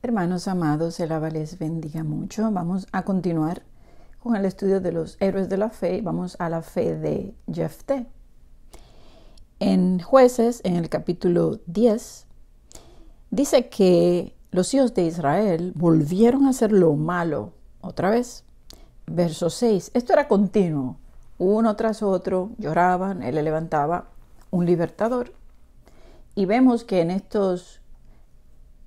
Hermanos amados, el Abba les bendiga mucho. Vamos a continuar con el estudio de los héroes de la fe. Vamos a la fe de Jefté. En Jueces, en el capítulo 10, dice que los hijos de Israel volvieron a hacer lo malo otra vez. Verso 6. Esto era continuo. Uno tras otro lloraban, él le levantaba un libertador. Y vemos que en estos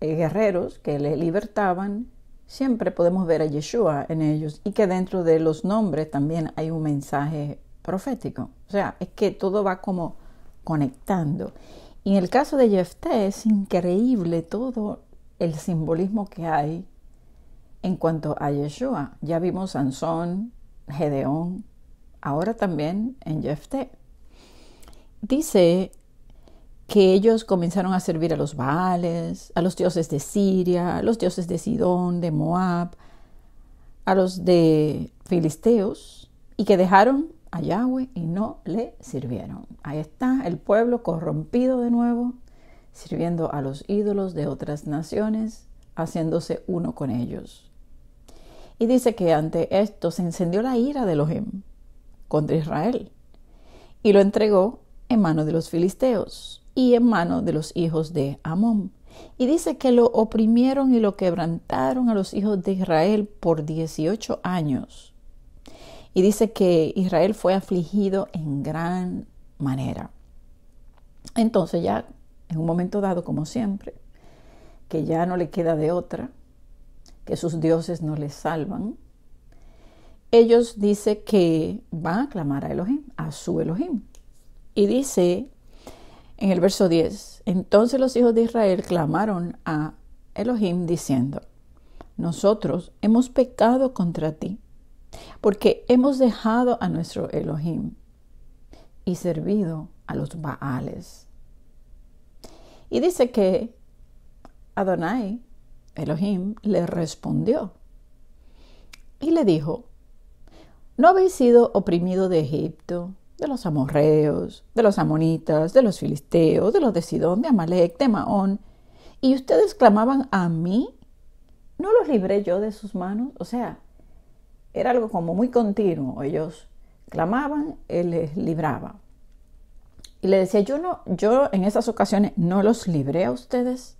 eh, guerreros que le libertaban, siempre podemos ver a Yeshua en ellos y que dentro de los nombres también hay un mensaje profético. O sea, es que todo va como conectando. Y en el caso de Jefté es increíble todo el simbolismo que hay en cuanto a Yeshua. Ya vimos Sansón, Gedeón, ahora también en Jefté. Dice que ellos comenzaron a servir a los Baales, a los dioses de Siria, a los dioses de Sidón, de Moab, a los de Filisteos, y que dejaron a Yahweh y no le sirvieron. Ahí está el pueblo corrompido de nuevo, sirviendo a los ídolos de otras naciones, haciéndose uno con ellos. Y dice que ante esto se encendió la ira de Elohim contra Israel y lo entregó en manos de los filisteos y en mano de los hijos de Amón. Y dice que lo oprimieron y lo quebrantaron a los hijos de Israel por 18 años. Y dice que Israel fue afligido en gran manera. Entonces ya, en un momento dado, como siempre, que ya no le queda de otra, que sus dioses no le salvan, ellos dice que van a clamar a Elohim, a su Elohim. Y dice en el verso 10, entonces los hijos de Israel clamaron a Elohim diciendo, nosotros hemos pecado contra ti, porque hemos dejado a nuestro Elohim y servido a los Baales. Y dice que Adonai, Elohim, le respondió y le dijo, ¿no habéis sido oprimido de Egipto de los amorreos, de los amonitas, de los filisteos, de los de Sidón, de Amalek, de Maón. Y ustedes clamaban a mí, ¿no los libré yo de sus manos? O sea, era algo como muy continuo. Ellos clamaban, él les libraba. Y le decía, yo no, yo en esas ocasiones no los libré a ustedes.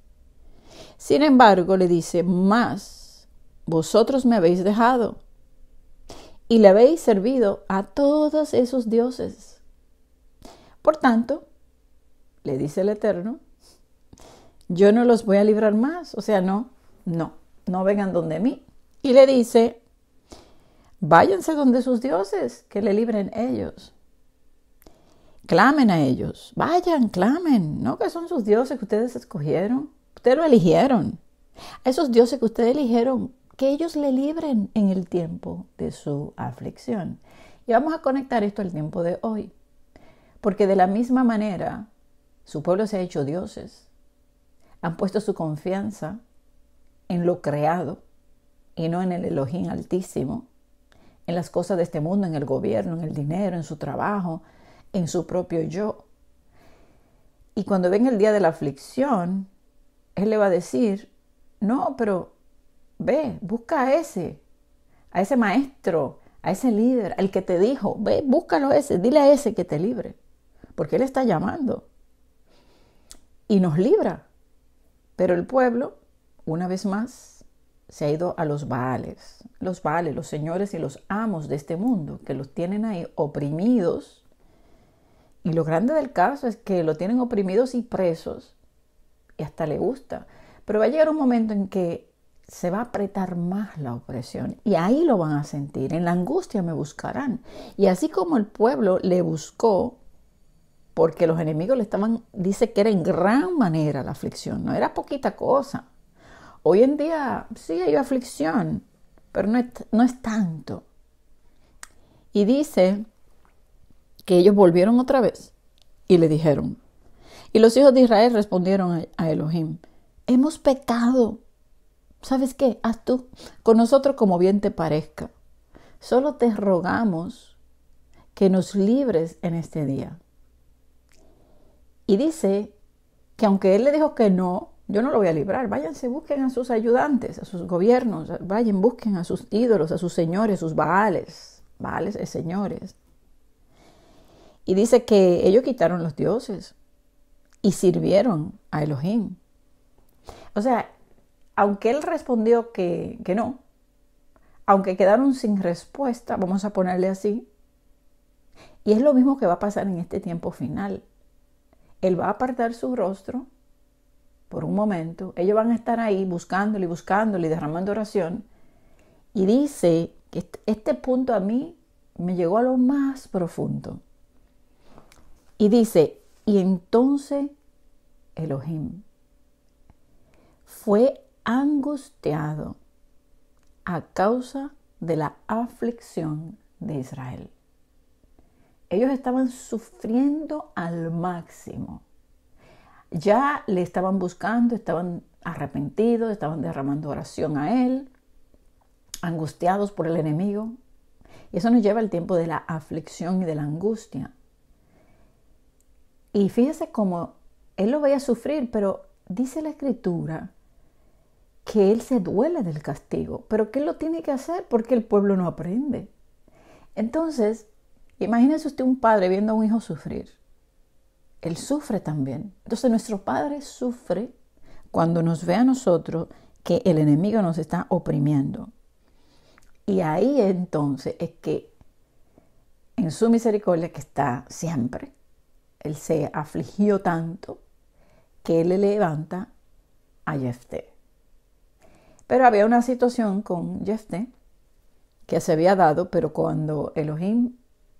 Sin embargo, le dice, más vosotros me habéis dejado y le habéis servido a todos esos dioses. Por tanto, le dice el Eterno, yo no los voy a librar más, o sea, no, no, no vengan donde mí. Y le dice, váyanse donde sus dioses, que le libren ellos. Clamen a ellos, vayan, clamen, no que son sus dioses que ustedes escogieron, ustedes lo eligieron. A esos dioses que ustedes eligieron, que ellos le libren en el tiempo de su aflicción. Y vamos a conectar esto al tiempo de hoy, porque de la misma manera su pueblo se ha hecho dioses, han puesto su confianza en lo creado y no en el Elohim altísimo, en las cosas de este mundo, en el gobierno, en el dinero, en su trabajo, en su propio yo. Y cuando ven el día de la aflicción, Él le va a decir, no, pero Ve, busca a ese, a ese maestro, a ese líder, al que te dijo, ve, búscalo a ese, dile a ese que te libre, porque él está llamando y nos libra. Pero el pueblo, una vez más, se ha ido a los baales, los baales, los señores y los amos de este mundo, que los tienen ahí oprimidos. Y lo grande del caso es que lo tienen oprimidos y presos, y hasta le gusta. Pero va a llegar un momento en que se va a apretar más la opresión y ahí lo van a sentir, en la angustia me buscarán. Y así como el pueblo le buscó, porque los enemigos le estaban, dice que era en gran manera la aflicción, no era poquita cosa. Hoy en día sí hay aflicción, pero no es, no es tanto. Y dice que ellos volvieron otra vez y le dijeron, y los hijos de Israel respondieron a Elohim, hemos pecado ¿Sabes qué? Haz tú con nosotros como bien te parezca. Solo te rogamos que nos libres en este día. Y dice que aunque él le dijo que no, yo no lo voy a librar. Váyanse, busquen a sus ayudantes, a sus gobiernos, vayan, busquen a sus ídolos, a sus señores, sus baales. Baales es señores. Y dice que ellos quitaron los dioses y sirvieron a Elohim. O sea, aunque él respondió que, que no, aunque quedaron sin respuesta, vamos a ponerle así, y es lo mismo que va a pasar en este tiempo final. Él va a apartar su rostro por un momento, ellos van a estar ahí buscándolo y buscándole y derramando oración, y dice que este punto a mí me llegó a lo más profundo. Y dice, y entonces Elohim fue angustiado a causa de la aflicción de Israel. Ellos estaban sufriendo al máximo. Ya le estaban buscando, estaban arrepentidos, estaban derramando oración a él, angustiados por el enemigo. Y eso nos lleva al tiempo de la aflicción y de la angustia. Y fíjese cómo él lo veía sufrir, pero dice la escritura que él se duele del castigo, pero que lo tiene que hacer porque el pueblo no aprende. Entonces, imagínese usted un padre viendo a un hijo sufrir. Él sufre también. Entonces nuestro padre sufre cuando nos ve a nosotros que el enemigo nos está oprimiendo. Y ahí entonces es que en su misericordia que está siempre, Él se afligió tanto que Él le levanta a Jefté. Pero había una situación con Jefté que se había dado, pero cuando Elohim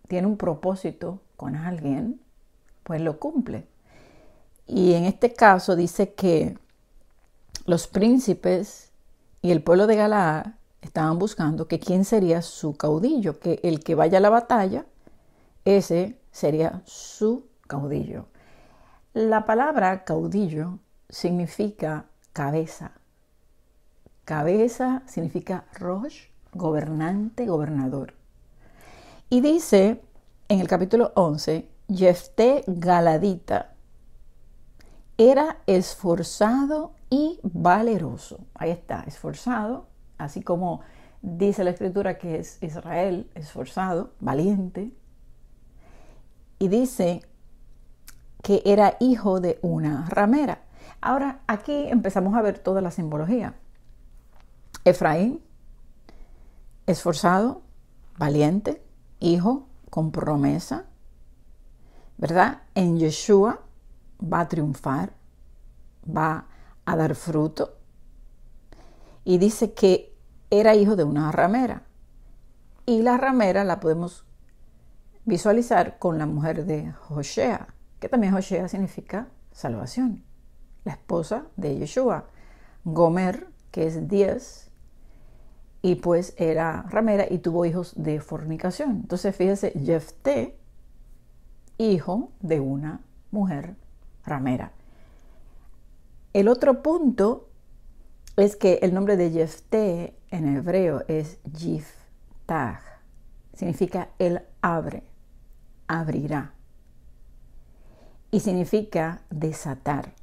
tiene un propósito con alguien, pues lo cumple. Y en este caso dice que los príncipes y el pueblo de Galaad estaban buscando que quién sería su caudillo, que el que vaya a la batalla, ese sería su caudillo. La palabra caudillo significa cabeza, Cabeza significa Rosh, gobernante, gobernador. Y dice en el capítulo 11, Jefté Galadita era esforzado y valeroso. Ahí está, esforzado, así como dice la escritura que es Israel, esforzado, valiente. Y dice que era hijo de una ramera. Ahora aquí empezamos a ver toda la simbología. Efraín, esforzado, valiente, hijo con promesa, ¿verdad? En Yeshua va a triunfar, va a dar fruto. Y dice que era hijo de una ramera. Y la ramera la podemos visualizar con la mujer de Josea, que también Josea significa salvación, la esposa de Yeshua. Gomer, que es diez y pues era ramera y tuvo hijos de fornicación. Entonces fíjese, Jefté, hijo de una mujer ramera. El otro punto es que el nombre de Jefté en hebreo es Yiftah, significa él abre, abrirá, y significa desatar,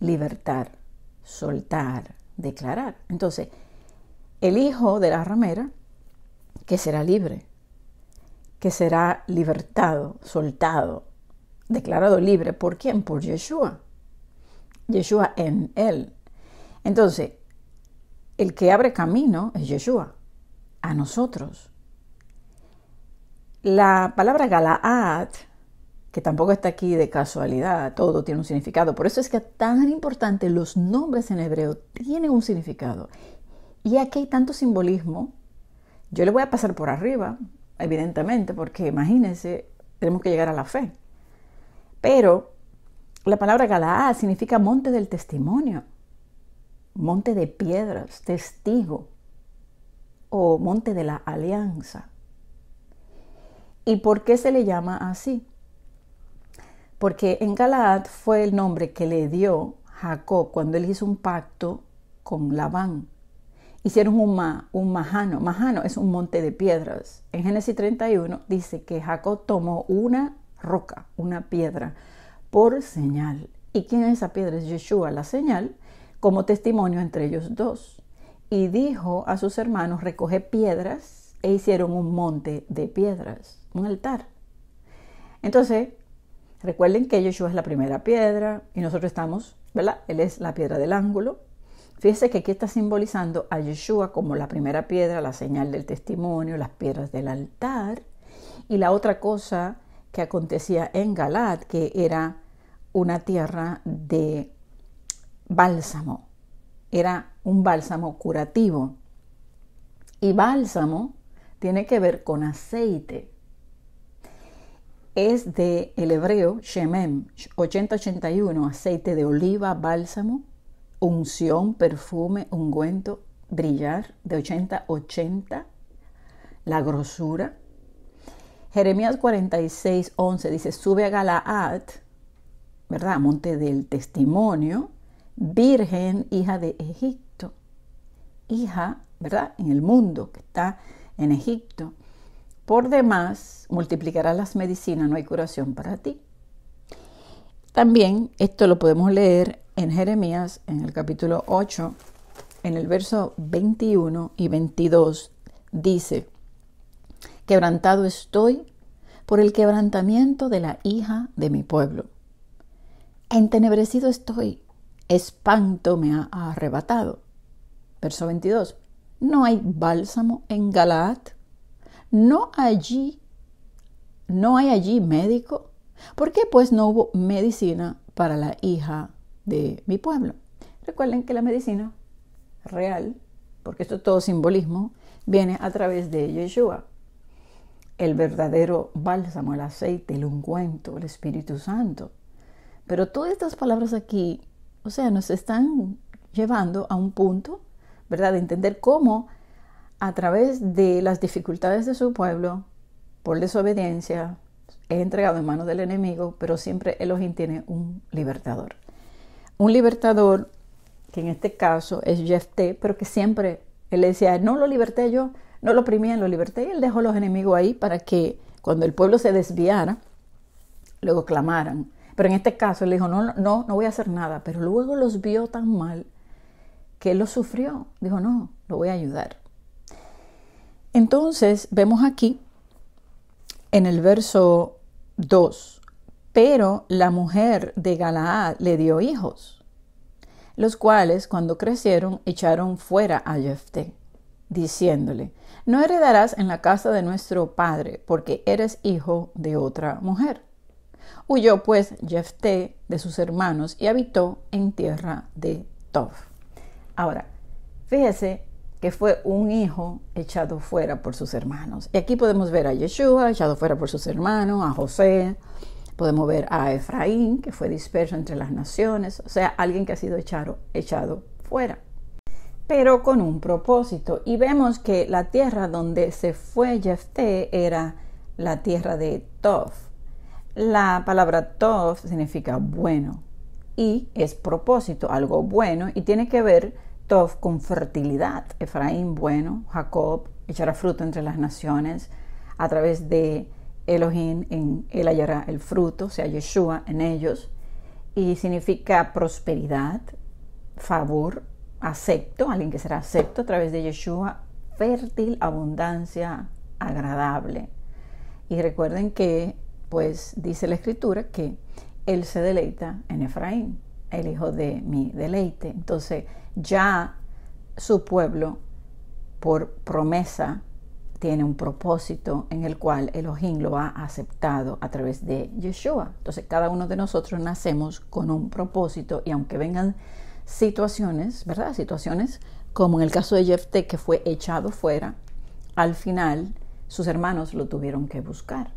libertar, soltar, declarar. Entonces, el hijo de la ramera, que será libre, que será libertado, soltado, declarado libre. ¿Por quién? Por Yeshua. Yeshua en él. Entonces, el que abre camino es Yeshua, a nosotros. La palabra Galaad, que tampoco está aquí de casualidad, todo tiene un significado. Por eso es que tan importante los nombres en hebreo tienen un significado y aquí hay tanto simbolismo. Yo le voy a pasar por arriba, evidentemente, porque imagínense, tenemos que llegar a la fe. Pero la palabra Galaad significa monte del testimonio, monte de piedras, testigo o monte de la alianza. ¿Y por qué se le llama así? Porque en Galaad fue el nombre que le dio Jacob cuando él hizo un pacto con Labán hicieron un, un majano. Majano es un monte de piedras. En Génesis 31 dice que Jacob tomó una roca, una piedra, por señal. ¿Y quién es esa piedra? Es Yeshua, la señal, como testimonio entre ellos dos. Y dijo a sus hermanos, recoge piedras, e hicieron un monte de piedras, un altar. Entonces, recuerden que Yeshua es la primera piedra y nosotros estamos, ¿verdad? Él es la piedra del ángulo, Fíjese que aquí está simbolizando a Yeshua como la primera piedra, la señal del testimonio, las piedras del altar. Y la otra cosa que acontecía en Galat, que era una tierra de bálsamo, era un bálsamo curativo. Y bálsamo tiene que ver con aceite. Es del el hebreo Shemem 8081, aceite de oliva, bálsamo, unción, perfume, ungüento, brillar de 80 80, la grosura. Jeremías 46, 11 dice, sube a Galaad, ¿verdad? Monte del testimonio, virgen, hija de Egipto, hija, ¿verdad? En el mundo que está en Egipto. Por demás, multiplicará las medicinas, no hay curación para ti. También esto lo podemos leer en Jeremías, en el capítulo 8, en el verso 21 y 22, dice, Quebrantado estoy por el quebrantamiento de la hija de mi pueblo. Entenebrecido estoy, espanto me ha arrebatado. Verso 22. No hay bálsamo en Galaad. No allí, no hay allí médico. ¿Por qué pues no hubo medicina para la hija de mi pueblo. Recuerden que la medicina real, porque esto es todo simbolismo, viene a través de Yeshua, el verdadero bálsamo, el aceite, el ungüento, el Espíritu Santo. Pero todas estas palabras aquí, o sea, nos están llevando a un punto, ¿verdad? De entender cómo a través de las dificultades de su pueblo, por desobediencia, es entregado en manos del enemigo, pero siempre Elohim tiene un libertador un libertador, que en este caso es Jeff T., pero que siempre él decía, no lo liberté yo, no lo oprimí, lo liberté, y él dejó los enemigos ahí para que cuando el pueblo se desviara, luego clamaran. Pero en este caso él dijo, no, no, no voy a hacer nada, pero luego los vio tan mal que él los sufrió. Dijo, no, lo voy a ayudar. Entonces vemos aquí en el verso 2 pero la mujer de Galaad le dio hijos, los cuales cuando crecieron echaron fuera a Jefté, diciéndole, no heredarás en la casa de nuestro padre, porque eres hijo de otra mujer. Huyó pues Jefté de sus hermanos y habitó en tierra de Tov. Ahora, fíjese que fue un hijo echado fuera por sus hermanos. Y aquí podemos ver a Yeshua echado fuera por sus hermanos, a José, Podemos ver a Efraín, que fue disperso entre las naciones, o sea, alguien que ha sido echado, fuera, pero con un propósito. Y vemos que la tierra donde se fue Jefté era la tierra de Tov. La palabra Tov significa bueno y es propósito, algo bueno, y tiene que ver Tov con fertilidad. Efraín bueno, Jacob echará fruto entre las naciones a través de Elohim en él hallará el fruto, sea, Yeshua en ellos, y significa prosperidad, favor, acepto, alguien que será acepto a través de Yeshua, fértil, abundancia, agradable. Y recuerden que, pues, dice la escritura que él se deleita en Efraín, el hijo de mi deleite. Entonces, ya su pueblo, por promesa, tiene un propósito en el cual Elohim lo ha aceptado a través de Yeshua. Entonces cada uno de nosotros nacemos con un propósito y aunque vengan situaciones, ¿verdad? Situaciones como en el caso de Jefté que fue echado fuera, al final sus hermanos lo tuvieron que buscar.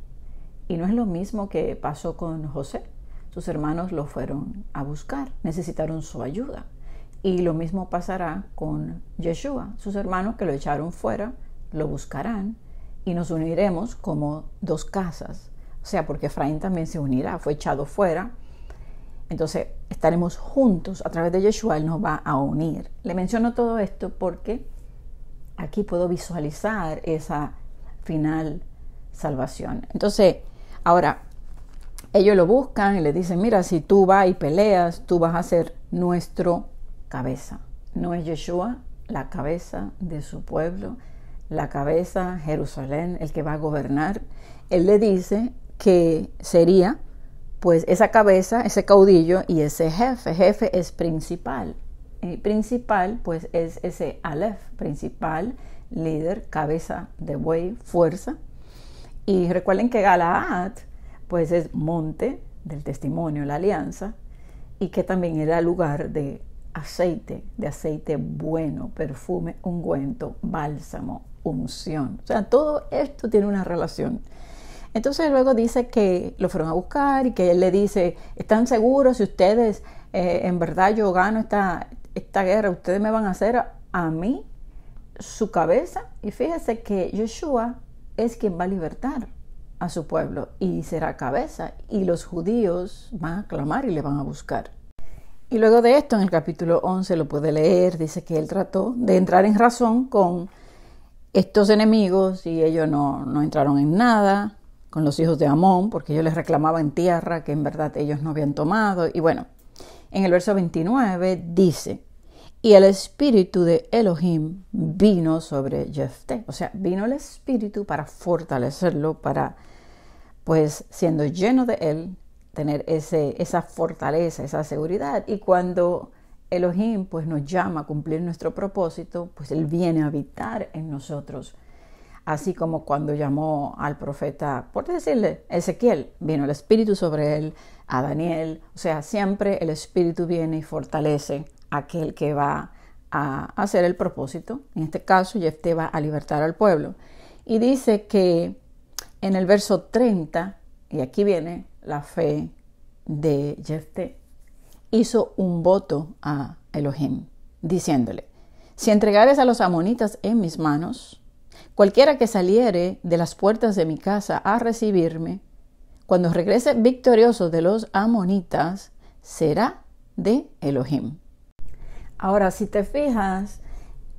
Y no es lo mismo que pasó con José. Sus hermanos lo fueron a buscar, necesitaron su ayuda. Y lo mismo pasará con Yeshua, sus hermanos que lo echaron fuera, lo buscarán y nos uniremos como dos casas. O sea, porque Efraín también se unirá, fue echado fuera. Entonces estaremos juntos a través de Yeshua, Él nos va a unir. Le menciono todo esto porque aquí puedo visualizar esa final salvación. Entonces, ahora, ellos lo buscan y le dicen, mira, si tú vas y peleas, tú vas a ser nuestro cabeza. No es Yeshua la cabeza de su pueblo, la cabeza, Jerusalén, el que va a gobernar, él le dice que sería pues esa cabeza, ese caudillo y ese jefe. Jefe es principal. Y principal pues es ese Aleph, principal, líder, cabeza de buey, fuerza. Y recuerden que Galaad pues es monte del testimonio, la alianza, y que también era lugar de aceite, de aceite bueno, perfume, ungüento, bálsamo, unción. O sea, todo esto tiene una relación. Entonces luego dice que lo fueron a buscar y que él le dice, ¿están seguros si ustedes eh, en verdad yo gano esta, esta guerra? ¿Ustedes me van a hacer a, mí su cabeza? Y fíjese que Yeshua es quien va a libertar a su pueblo y será cabeza y los judíos van a clamar y le van a buscar. Y luego de esto, en el capítulo 11 lo puede leer, dice que él trató de entrar en razón con estos enemigos y ellos no, entraron en nada con los hijos de Amón, porque ellos les reclamaban tierra que en verdad ellos no habían tomado. Y bueno, en el verso 29 dice, y el espíritu de Elohim vino sobre Jefté. O sea, vino el espíritu para fortalecerlo, para, pues, siendo lleno de él, tener ese, esa fortaleza, esa seguridad. Y cuando Elohim pues nos llama a cumplir nuestro propósito, pues Él viene a habitar en nosotros. Así como cuando llamó al profeta, por decirle, Ezequiel, vino el Espíritu sobre él, a Daniel, o sea, siempre el Espíritu viene y fortalece a aquel que va a hacer el propósito. En este caso, Jefté va a libertar al pueblo. Y dice que en el verso 30, y aquí viene la fe de Jefté, hizo un voto a Elohim, diciéndole, si entregares a los amonitas en mis manos, cualquiera que saliere de las puertas de mi casa a recibirme, cuando regrese victorioso de los amonitas, será de Elohim. Ahora, si te fijas,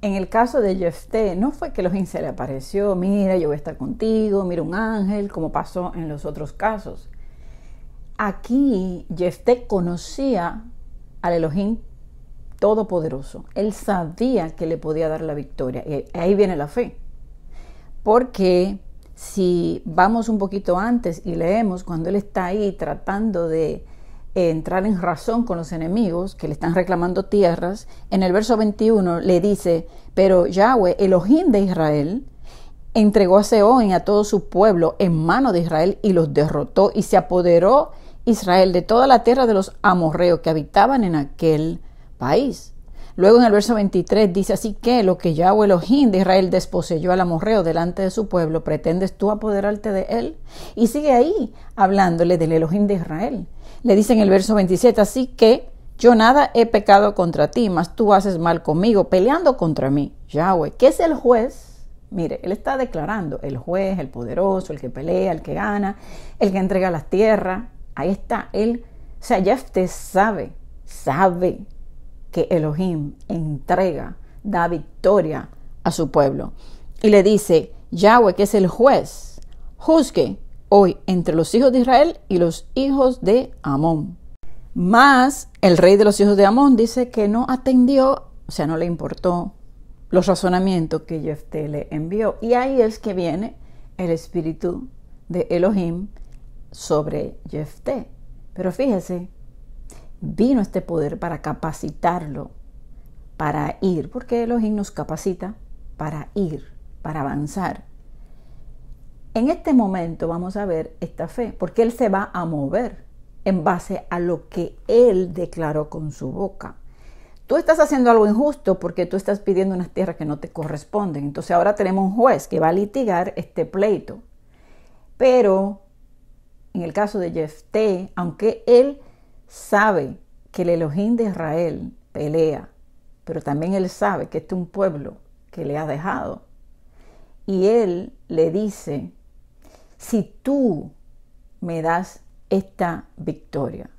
en el caso de Jefté, no fue que Elohim se le apareció, mira, yo voy a estar contigo, mira un ángel, como pasó en los otros casos. Aquí Jefté conocía al Elohim Todopoderoso. Él sabía que le podía dar la victoria. Y eh, ahí viene la fe. Porque si vamos un poquito antes y leemos cuando él está ahí tratando de eh, entrar en razón con los enemigos que le están reclamando tierras, en el verso 21 le dice, pero Yahweh, Elohim de Israel, entregó a Seón y a todo su pueblo en mano de Israel y los derrotó y se apoderó Israel de toda la tierra de los amorreos que habitaban en aquel país. Luego en el verso 23 dice así que lo que Yahweh Elohim de Israel desposeyó al amorreo delante de su pueblo, ¿pretendes tú apoderarte de él? Y sigue ahí hablándole del Elohim de Israel. Le dice en el verso 27, así que yo nada he pecado contra ti, mas tú haces mal conmigo, peleando contra mí. Yahweh, que es el juez, Mire, él está declarando el juez, el poderoso, el que pelea, el que gana, el que entrega las tierras. Ahí está, él. O sea, ya sabe, sabe que Elohim entrega, da victoria a su pueblo. Y le dice, Yahweh, que es el juez, juzgue hoy entre los hijos de Israel y los hijos de Amón. Más el rey de los hijos de Amón dice que no atendió, o sea, no le importó los razonamientos que Jefté le envió. Y ahí es que viene el espíritu de Elohim sobre Jefté. Pero fíjese, vino este poder para capacitarlo, para ir, porque Elohim nos capacita para ir, para avanzar. En este momento vamos a ver esta fe, porque Él se va a mover en base a lo que Él declaró con su boca. Tú estás haciendo algo injusto porque tú estás pidiendo unas tierras que no te corresponden. Entonces ahora tenemos un juez que va a litigar este pleito. Pero en el caso de Jefté, aunque él sabe que el Elohim de Israel pelea, pero también él sabe que este es un pueblo que le ha dejado. Y él le dice, si tú me das esta victoria,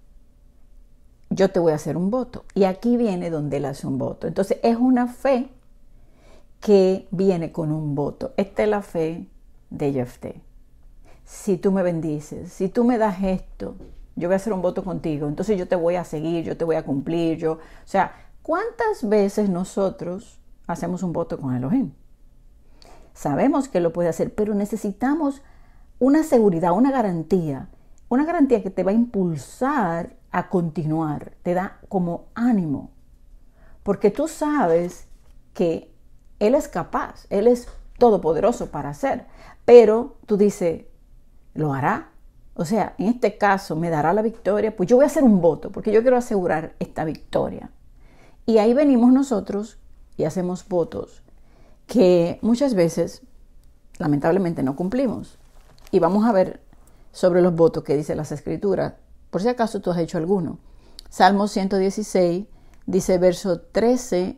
yo te voy a hacer un voto. Y aquí viene donde él hace un voto. Entonces es una fe que viene con un voto. Esta es la fe de Jefté. Si tú me bendices, si tú me das esto, yo voy a hacer un voto contigo. Entonces yo te voy a seguir, yo te voy a cumplir, yo, o sea, ¿cuántas veces nosotros hacemos un voto con Elohim? Sabemos que lo puede hacer, pero necesitamos una seguridad, una garantía, una garantía que te va a impulsar a continuar, te da como ánimo, porque tú sabes que Él es capaz, Él es todopoderoso para hacer, pero tú dices, lo hará. O sea, en este caso me dará la victoria, pues yo voy a hacer un voto, porque yo quiero asegurar esta victoria. Y ahí venimos nosotros y hacemos votos que muchas veces, lamentablemente, no cumplimos. Y vamos a ver sobre los votos que dice las escrituras por si acaso tú has hecho alguno. Salmo 116 dice verso 13,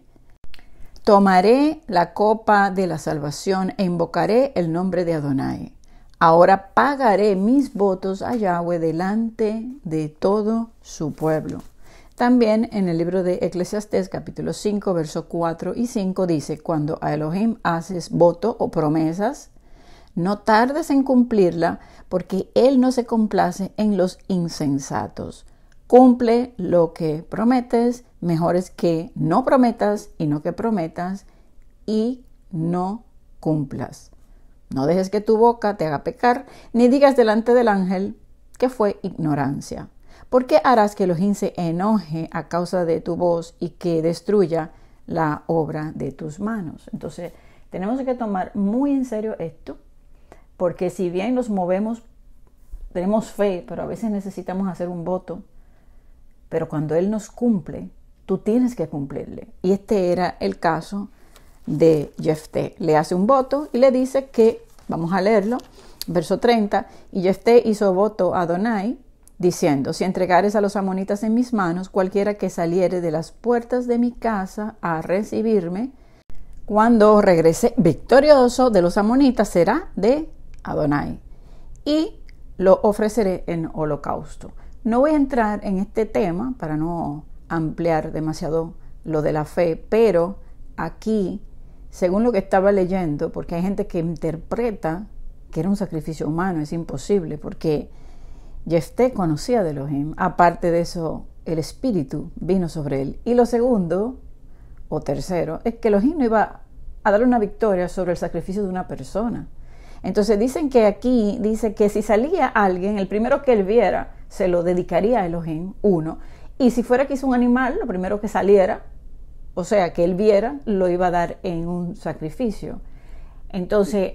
tomaré la copa de la salvación e invocaré el nombre de Adonai. Ahora pagaré mis votos a Yahweh delante de todo su pueblo. También en el libro de Eclesiastés capítulo 5 verso 4 y 5 dice, cuando a Elohim haces voto o promesas, no tardes en cumplirla, porque Él no se complace en los insensatos. Cumple lo que prometes, mejor es que no prometas y no que prometas y no cumplas. No dejes que tu boca te haga pecar, ni digas delante del ángel que fue ignorancia. ¿Por qué harás que los se enoje a causa de tu voz y que destruya la obra de tus manos? Entonces, tenemos que tomar muy en serio esto porque si bien nos movemos, tenemos fe, pero a veces necesitamos hacer un voto. Pero cuando Él nos cumple, tú tienes que cumplirle. Y este era el caso de Jefté. Le hace un voto y le dice que, vamos a leerlo, verso 30, y Jefté hizo voto a Donai, diciendo, si entregares a los amonitas en mis manos, cualquiera que saliere de las puertas de mi casa a recibirme, cuando regrese victorioso de los amonitas será de Adonai, y lo ofreceré en holocausto. No voy a entrar en este tema para no ampliar demasiado lo de la fe, pero aquí, según lo que estaba leyendo, porque hay gente que interpreta que era un sacrificio humano, es imposible, porque Jefté conocía de Elohim, aparte de eso, el espíritu vino sobre él. Y lo segundo, o tercero, es que Elohim no iba a dar una victoria sobre el sacrificio de una persona. Entonces dicen que aquí dice que si salía alguien, el primero que él viera se lo dedicaría a Elohim, uno. Y si fuera que hizo un animal, lo primero que saliera, o sea, que él viera, lo iba a dar en un sacrificio. Entonces,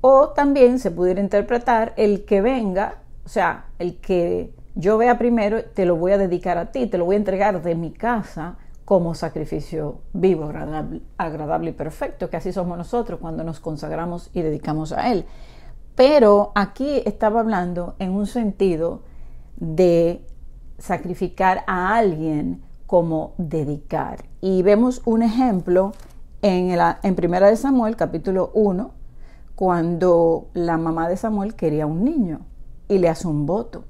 o también se pudiera interpretar el que venga, o sea, el que yo vea primero, te lo voy a dedicar a ti, te lo voy a entregar de mi casa como sacrificio vivo, agradable, y perfecto, que así somos nosotros cuando nos consagramos y dedicamos a Él. Pero aquí estaba hablando en un sentido de sacrificar a alguien como dedicar. Y vemos un ejemplo en, la, en Primera de Samuel, capítulo 1, cuando la mamá de Samuel quería un niño y le hace un voto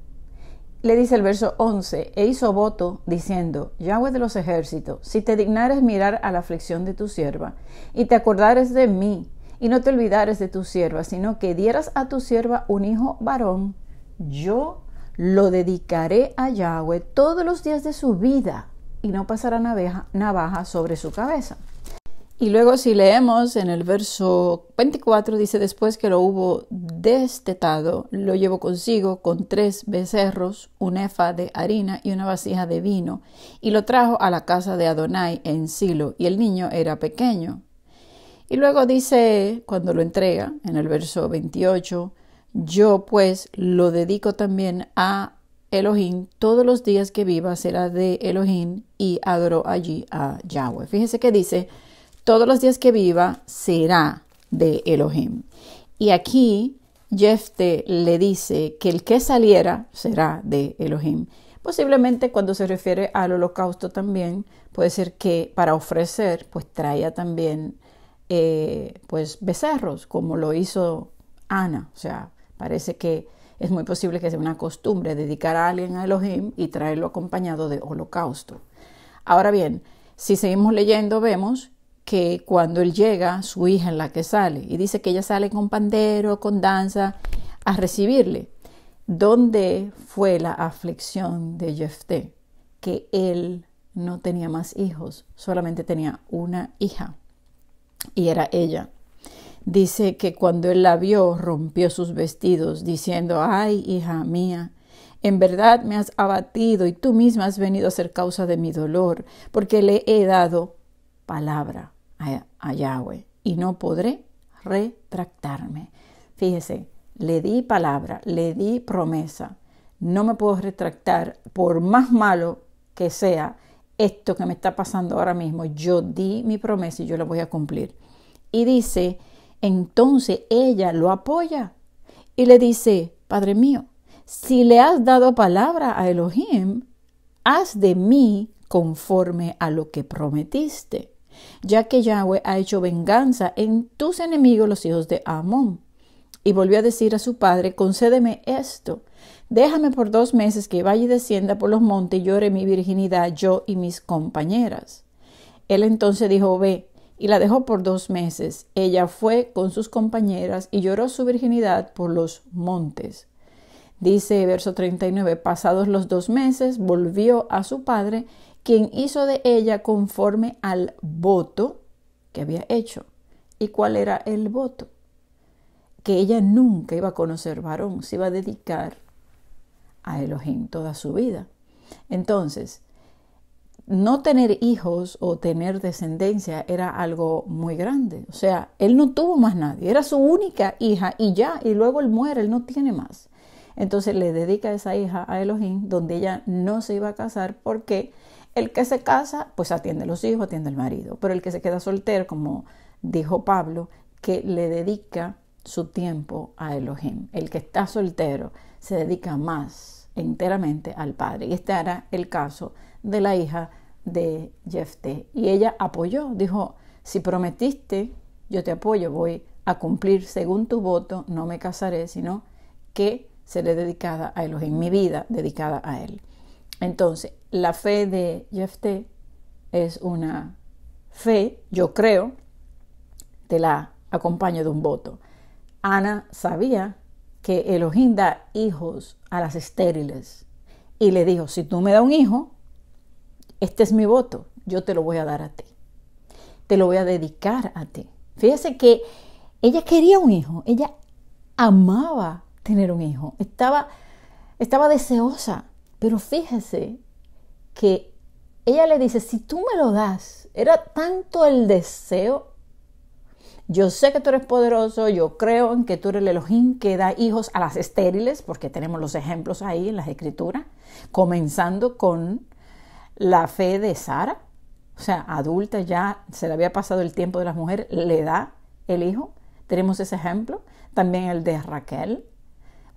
le dice el verso 11, e hizo voto diciendo, Yahweh de los ejércitos, si te dignares mirar a la aflicción de tu sierva, y te acordares de mí, y no te olvidares de tu sierva, sino que dieras a tu sierva un hijo varón, yo lo dedicaré a Yahweh todos los días de su vida, y no pasará navaja, navaja sobre su cabeza. Y luego si leemos en el verso 24, dice, después que lo hubo destetado, lo llevó consigo con tres becerros, una efa de harina y una vasija de vino, y lo trajo a la casa de Adonai en Silo, y el niño era pequeño. Y luego dice, cuando lo entrega, en el verso 28, yo pues lo dedico también a Elohim, todos los días que viva será de Elohim, y adoró allí a Yahweh. Fíjese que dice, todos los días que viva será de Elohim. Y aquí Jefte le dice que el que saliera será de Elohim. Posiblemente cuando se refiere al holocausto también, puede ser que para ofrecer, pues traía también eh, pues becerros, como lo hizo Ana. O sea, parece que es muy posible que sea una costumbre dedicar a alguien a Elohim y traerlo acompañado de holocausto. Ahora bien, si seguimos leyendo, vemos que cuando él llega, su hija en la que sale, y dice que ella sale con pandero, con danza, a recibirle. ¿Dónde fue la aflicción de Jefté? Que él no tenía más hijos, solamente tenía una hija, y era ella. Dice que cuando él la vio, rompió sus vestidos, diciendo, ay, hija mía, en verdad me has abatido y tú misma has venido a ser causa de mi dolor, porque le he dado palabra a, Yahweh y no podré retractarme. Fíjese, le di palabra, le di promesa. No me puedo retractar por más malo que sea esto que me está pasando ahora mismo. Yo di mi promesa y yo la voy a cumplir. Y dice, entonces ella lo apoya y le dice, Padre mío, si le has dado palabra a Elohim, haz de mí conforme a lo que prometiste ya que Yahweh ha hecho venganza en tus enemigos los hijos de Amón. Y volvió a decir a su padre, concédeme esto, déjame por dos meses que vaya y descienda por los montes y llore mi virginidad yo y mis compañeras. Él entonces dijo, ve, y la dejó por dos meses. Ella fue con sus compañeras y lloró su virginidad por los montes. Dice verso 39, pasados los dos meses, volvió a su padre quien hizo de ella conforme al voto que había hecho. ¿Y cuál era el voto? Que ella nunca iba a conocer varón, se iba a dedicar a Elohim toda su vida. Entonces, no tener hijos o tener descendencia era algo muy grande. O sea, él no tuvo más nadie, era su única hija y ya, y luego él muere, él no tiene más. Entonces le dedica esa hija a Elohim, donde ella no se iba a casar porque el que se casa, pues atiende a los hijos, atiende al marido, pero el que se queda soltero, como dijo Pablo, que le dedica su tiempo a Elohim. El que está soltero se dedica más enteramente al padre. Y este era el caso de la hija de Jefté. Y ella apoyó, dijo, si prometiste, yo te apoyo, voy a cumplir según tu voto, no me casaré, sino que seré dedicada a Elohim, mi vida dedicada a él. Entonces, la fe de Jefté es una fe, yo creo, te la acompaño de un voto. Ana sabía que Elohim da hijos a las estériles y le dijo, si tú me das un hijo, este es mi voto, yo te lo voy a dar a ti, te lo voy a dedicar a ti. Fíjese que ella quería un hijo, ella amaba tener un hijo, estaba, estaba deseosa, pero fíjese que ella le dice, si tú me lo das, era tanto el deseo. Yo sé que tú eres poderoso, yo creo en que tú eres el Elohim que da hijos a las estériles, porque tenemos los ejemplos ahí en las escrituras, comenzando con la fe de Sara, o sea, adulta ya, se le había pasado el tiempo de las mujeres, le da el hijo. Tenemos ese ejemplo, también el de Raquel,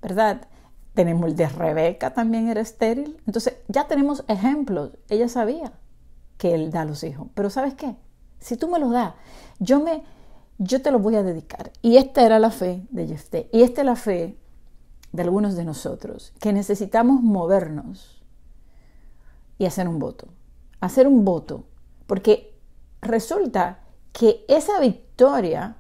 ¿verdad? Tenemos el de Rebeca, también era estéril. Entonces ya tenemos ejemplos. Ella sabía que él da los hijos. Pero ¿sabes qué? Si tú me los das, yo, me, yo te los voy a dedicar. Y esta era la fe de Jefté. Y esta es la fe de algunos de nosotros, que necesitamos movernos y hacer un voto. Hacer un voto. Porque resulta que esa victoria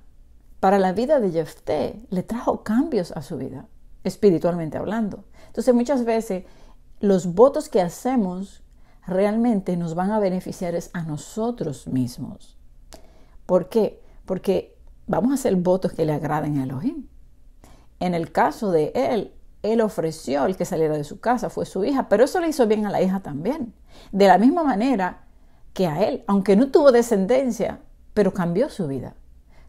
para la vida de Jefté le trajo cambios a su vida espiritualmente hablando. Entonces muchas veces los votos que hacemos realmente nos van a beneficiar a nosotros mismos. ¿Por qué? Porque vamos a hacer votos que le agraden a Elohim. En el caso de él, él ofreció el que saliera de su casa, fue su hija, pero eso le hizo bien a la hija también. De la misma manera que a él, aunque no tuvo descendencia, pero cambió su vida.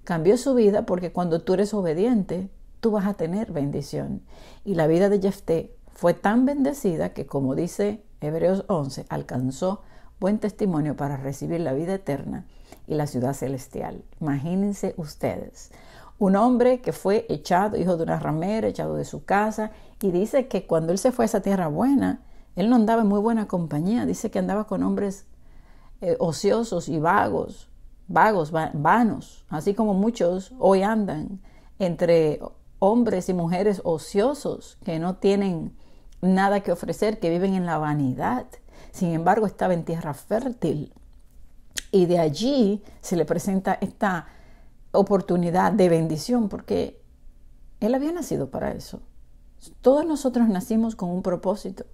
Cambió su vida porque cuando tú eres obediente, tú vas a tener bendición. Y la vida de Jefté fue tan bendecida que, como dice Hebreos 11, alcanzó buen testimonio para recibir la vida eterna y la ciudad celestial. Imagínense ustedes, un hombre que fue echado, hijo de una ramera, echado de su casa, y dice que cuando él se fue a esa tierra buena, él no andaba en muy buena compañía, dice que andaba con hombres eh, ociosos y vagos, vagos, vanos, así como muchos hoy andan entre hombres y mujeres ociosos que no tienen nada que ofrecer, que viven en la vanidad. Sin embargo, estaba en tierra fértil. Y de allí se le presenta esta oportunidad de bendición porque él había nacido para eso. Todos nosotros nacimos con un propósito.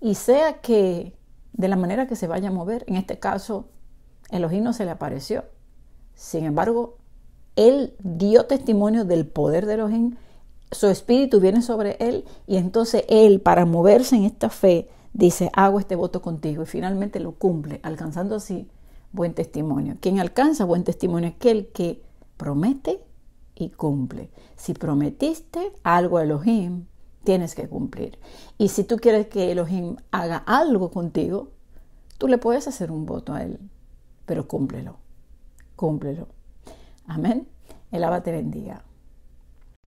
Y sea que de la manera que se vaya a mover, en este caso, el no se le apareció. Sin embargo, él dio testimonio del poder de Elohim, su espíritu viene sobre él y entonces él, para moverse en esta fe, dice, hago este voto contigo y finalmente lo cumple, alcanzando así buen testimonio. Quien alcanza buen testimonio es aquel que promete y cumple. Si prometiste algo a Elohim, tienes que cumplir. Y si tú quieres que Elohim haga algo contigo, tú le puedes hacer un voto a él, pero cúmplelo, cúmplelo. Amén. El Abba te bendiga.